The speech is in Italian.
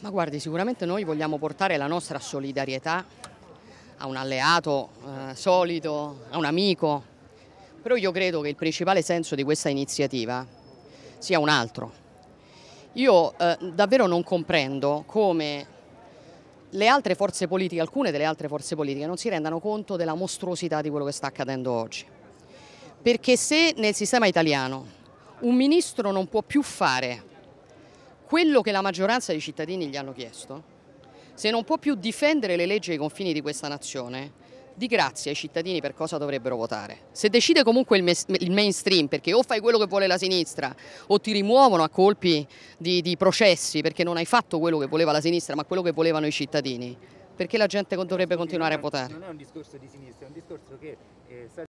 Ma guardi, sicuramente noi vogliamo portare la nostra solidarietà a un alleato eh, solido, a un amico, però io credo che il principale senso di questa iniziativa sia un altro. Io eh, davvero non comprendo come le altre forze politiche, alcune delle altre forze politiche, non si rendano conto della mostruosità di quello che sta accadendo oggi. Perché se nel sistema italiano un ministro non può più fare quello che la maggioranza dei cittadini gli hanno chiesto, se non può più difendere le leggi e i confini di questa nazione, di grazia ai cittadini per cosa dovrebbero votare. Se decide comunque il, il, mainstream, perché o fai quello che vuole la sinistra o ti rimuovono a colpi di, di, processi perché non hai fatto quello che voleva la sinistra ma quello che volevano i cittadini, perché la gente dovrebbe continuare a votare? Non è un discorso di sinistra, è un discorso che... Eh,